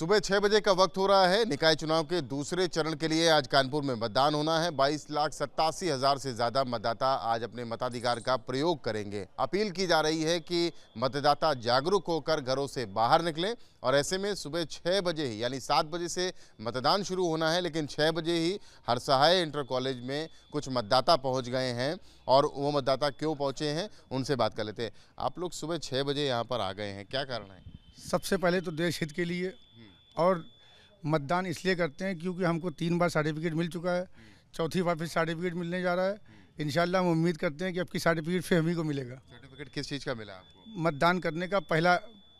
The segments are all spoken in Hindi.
सुबह छह बजे का वक्त हो रहा है निकाय चुनाव के दूसरे चरण के लिए आज कानपुर में मतदान होना है बाईस लाख सत्तासी हजार से ज्यादा मतदाता आज अपने मताधिकार का प्रयोग करेंगे अपील की जा रही है कि मतदाता जागरूक होकर घरों से बाहर निकलें और ऐसे में सुबह छह बजे ही यानी सात बजे से मतदान शुरू होना है लेकिन छह बजे ही हर इंटर कॉलेज में कुछ मतदाता पहुँच गए हैं और वो मतदाता क्यों पहुँचे हैं उनसे बात कर लेते हैं आप लोग सुबह छः बजे यहाँ पर आ गए हैं क्या कारण है सबसे पहले तो देश हित के लिए और मतदान इसलिए करते हैं क्योंकि हमको तीन बार सर्टिफिकेट मिल चुका है चौथी बार फिर सर्टिफिकेट मिलने जा रहा है इन हम उम्मीद करते हैं कि आपकी सर्टिफिकेट फिर हमी को मिलेगा सर्टिफिकेट किस चीज़ का मिला आपको मतदान करने का पहला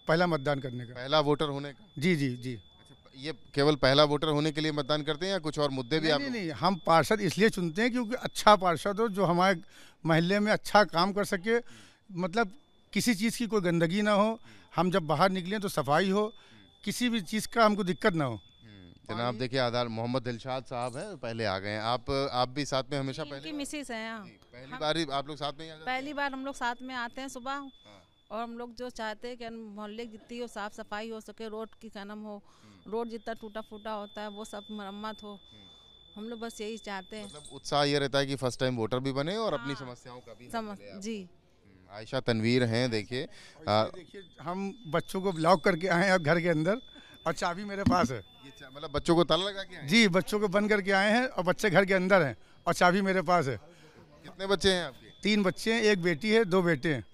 पहला मतदान करने का पहला वोटर होने का जी जी जी अच्छा, ये केवल पहला वोटर होने के लिए मतदान करते हैं या कुछ और मुद्दे भी आप नहीं, नहीं हम पार्षद इसलिए चुनते हैं क्योंकि अच्छा पार्षद हो जो हमारे महल्ले में अच्छा काम कर सके मतलब किसी चीज़ की कोई गंदगी ना हो हम जब बाहर निकलें तो सफाई हो किसी भी चीज़ का हमको दिक्कत ना हो हम्म, जनाब देखिए आधार मोहम्मद दिलशाद साहब है पहले आ गए हैं आप आप भी साथ में हमेशा पहले मिसिस हैं हाँ। हम पहली बार ही आप लोग साथ में आ पहली बार हम लोग साथ में आते हैं सुबह हाँ। और हम लोग जो चाहते हैं कि मोहल्ले जितनी हो साफ़ सफाई हो सके रोड की कनम हो हम्म। रोड जितना टूटा फूटा होता है वो सब मरम्मत हो हम्म। हम लोग बस यही चाहते हैं मतलब उत्साह ये रहता है कि फर्स्ट टाइम वोटर भी बने और अपनी हाँ। समस्याओं का भी जी आयशा तनवीर हैं देखिए देखिए हम बच्चों को ब्लॉक करके आए हैं घर के अंदर और चाबी मेरे पास है मतलब बच्चों को ताला लगा के आए जी बच्चों को बंद करके आए हैं और बच्चे घर के अंदर हैं और चाबी मेरे पास है कितने बच्चे हैं आपके तीन बच्चे हैं एक बेटी है दो बेटे हैं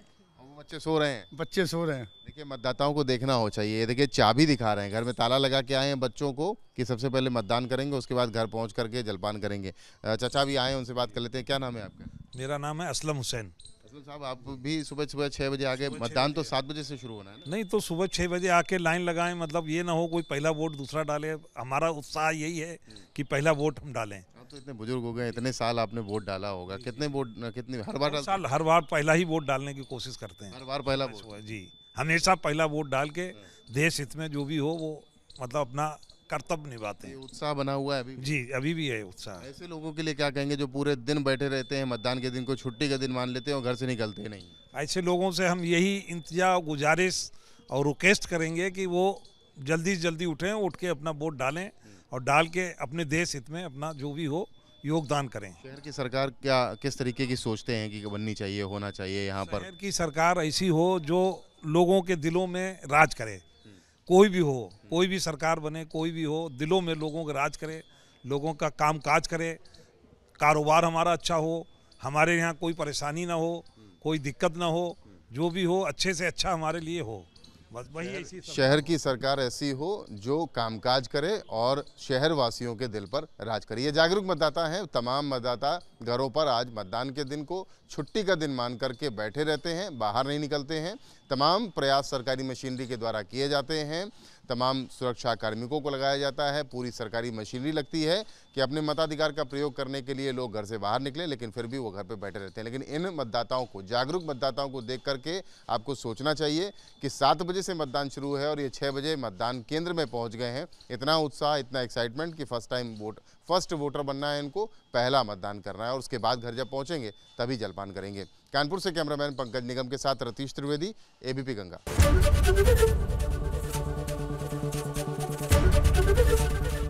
बच्चे सो रहे हैं बच्चे सो रहे हैं देखिए मतदाताओं को देखना हो चाहिए देखिए चाबी दिखा रहे हैं घर में ताला लगा के आए हैं बच्चों को कि सबसे पहले मतदान करेंगे उसके बाद घर पहुंच करके जलपान करेंगे चाचा भी आए उनसे बात कर लेते हैं क्या नाम है आपका मेरा नाम है असलम हुसैन साहब आप भी सुबह सुबह छह बजे आगे मतदान तो सात बजे से शुरू होना है ना? नहीं तो सुबह छह बजे आके लाइन लगाएं मतलब ये ना हो कोई पहला वोट दूसरा डाले हमारा उत्साह यही है कि पहला वोट हम डालें तो इतने बुजुर्ग हो गए इतने साल आपने वोट डाला होगा कितने वोट कितने हर बार साल हर बार पहला ही वोट डालने की कोशिश करते हैं हर बार पहला वोट जी हमेशा पहला वोट डाल के हाँ। देश हित में जो भी हो वो मतलब अपना कर्तव्य निभाते हैं उत्साह बना हुआ है अभी जी अभी भी है उत्साह ऐसे लोगों के लिए क्या कहेंगे जो पूरे दिन बैठे रहते हैं मतदान के दिन को छुट्टी का दिन मान लेते हैं और घर से निकलते नहीं ऐसे लोगों से हम यही इंतजा गुजारिश और रिक्वेस्ट करेंगे कि वो जल्दी से जल्दी उठें उठ के अपना वोट डालें और डाल के अपने देश हित में अपना जो भी हो योगदान करें शहर की सरकार क्या किस तरीके की सोचते हैं कि बननी चाहिए होना चाहिए यहाँ पर शहर की सरकार ऐसी हो जो लोगों के दिलों में राज करे कोई भी हो हम्म। कोई भी सरकार बने कोई भी हो दिलों में लोगों का राज करे लोगों का काम काज करे कारोबार हमारा अच्छा हो हमारे यहाँ कोई परेशानी ना हो हम्म। कोई दिक्कत ना हो हम्म। जो भी हो अच्छे से अच्छा हमारे लिए हो वही ऐसी शहर की सरकार ऐसी हो जो कामकाज करे और शहर वासियों के दिल पर राज करे ये जागरूक मतदाता हैं तमाम मतदाता घरों पर आज मतदान के दिन को छुट्टी का दिन मान करके बैठे रहते हैं बाहर नहीं निकलते हैं तमाम प्रयास सरकारी मशीनरी के द्वारा किए जाते हैं तमाम सुरक्षा कार्मिकों को लगाया जाता है पूरी सरकारी मशीनरी लगती है कि अपने मताधिकार का प्रयोग करने के लिए लोग घर से बाहर निकले लेकिन फिर भी वो घर पर बैठे रहते हैं लेकिन इन मतदाताओं को जागरूक मतदाताओं को देख करके आपको सोचना चाहिए कि सात बजे से मतदान शुरू है और ये छः बजे मतदान केंद्र में पहुँच गए हैं इतना उत्साह इतना एक्साइटमेंट कि first time vote first voter बनना है इनको पहला मतदान करना है और उसके बाद घर जब पहुँचेंगे तभी जलपान करेंगे कानपुर से कैमरामैन पंकज निगम के साथ रतीश त्रिवेदी एबीपी गंगा